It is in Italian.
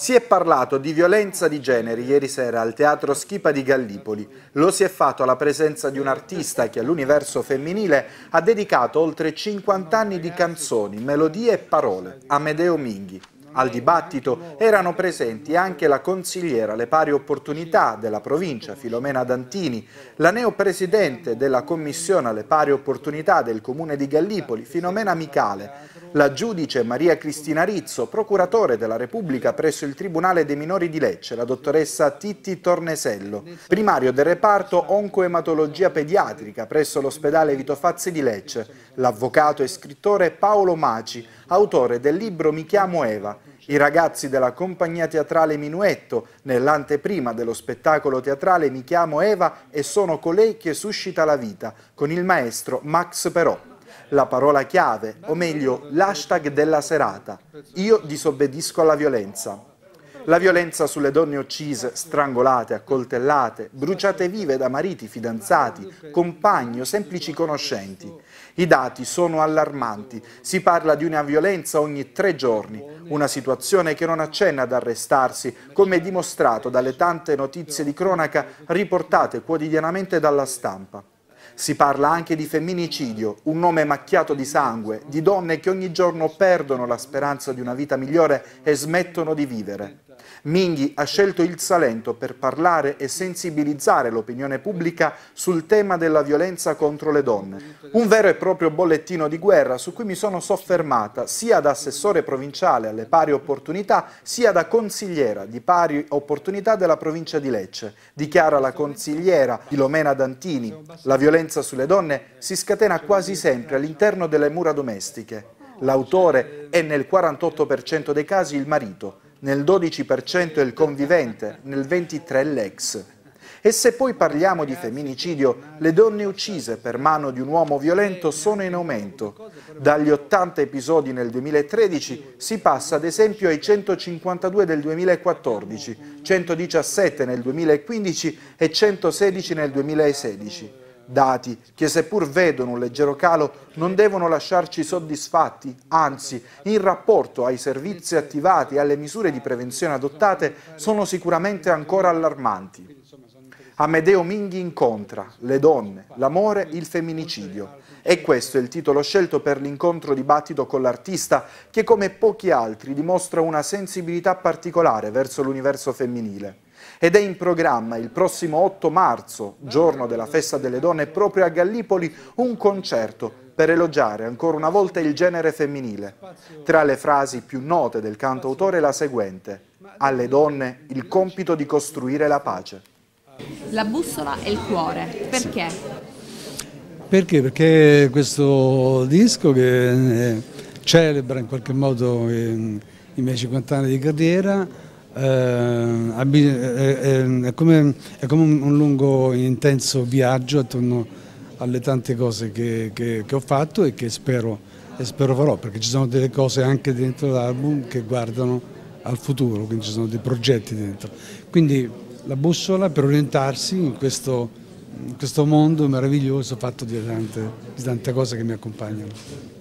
Si è parlato di violenza di genere ieri sera al Teatro Schipa di Gallipoli. Lo si è fatto alla presenza di un artista che all'universo femminile ha dedicato oltre 50 anni di canzoni, melodie e parole, Amedeo Minghi. Al dibattito erano presenti anche la consigliera alle pari opportunità della provincia Filomena Dantini, la neopresidente della commissione alle pari opportunità del comune di Gallipoli Filomena Micale, la giudice Maria Cristina Rizzo, procuratore della Repubblica presso il Tribunale dei Minori di Lecce, la dottoressa Titti Tornesello, primario del reparto oncoematologia pediatrica presso l'ospedale Vito Fazzi di Lecce, l'avvocato e scrittore Paolo Maci, autore del libro Mi chiamo Eva, i ragazzi della compagnia teatrale Minuetto, nell'anteprima dello spettacolo teatrale Mi chiamo Eva e sono colei che suscita la vita, con il maestro Max Però la parola chiave, o meglio l'hashtag della serata, io disobbedisco alla violenza. La violenza sulle donne uccise, strangolate, accoltellate, bruciate vive da mariti, fidanzati, compagni o semplici conoscenti. I dati sono allarmanti, si parla di una violenza ogni tre giorni, una situazione che non accenna ad arrestarsi, come dimostrato dalle tante notizie di cronaca riportate quotidianamente dalla stampa. Si parla anche di femminicidio, un nome macchiato di sangue, di donne che ogni giorno perdono la speranza di una vita migliore e smettono di vivere. Minghi ha scelto il Salento per parlare e sensibilizzare l'opinione pubblica sul tema della violenza contro le donne. Un vero e proprio bollettino di guerra su cui mi sono soffermata sia da assessore provinciale alle pari opportunità sia da consigliera di pari opportunità della provincia di Lecce. Dichiara la consigliera Filomena Dantini. La violenza sulle donne si scatena quasi sempre all'interno delle mura domestiche. L'autore è nel 48% dei casi il marito nel 12% il convivente, nel 23% l'ex. E se poi parliamo di femminicidio, le donne uccise per mano di un uomo violento sono in aumento. Dagli 80 episodi nel 2013 si passa ad esempio ai 152 del 2014, 117 nel 2015 e 116 nel 2016 dati, che seppur vedono un leggero calo non devono lasciarci soddisfatti, anzi in rapporto ai servizi attivati e alle misure di prevenzione adottate sono sicuramente ancora allarmanti. Amedeo Minghi incontra le donne, l'amore, il femminicidio. E questo è il titolo scelto per l'incontro dibattito con l'artista che come pochi altri dimostra una sensibilità particolare verso l'universo femminile. Ed è in programma il prossimo 8 marzo, giorno della festa delle donne, proprio a Gallipoli, un concerto per elogiare ancora una volta il genere femminile. Tra le frasi più note del cantautore la seguente, alle donne il compito di costruire la pace. La bussola è il cuore, perché? Perché? Perché questo disco che eh, celebra in qualche modo ehm, i miei 50 anni di carriera eh, eh, è, come, un lungo intenso viaggio attorno alle tante cose che, ho fatto e che spero, e spero farò perché ci sono delle cose anche dentro l'album che guardano al futuro, quindi ci sono dei progetti dentro. Quindi la bussola per orientarsi in questo, in questo mondo meraviglioso fatto di tante, di tante cose che mi accompagnano.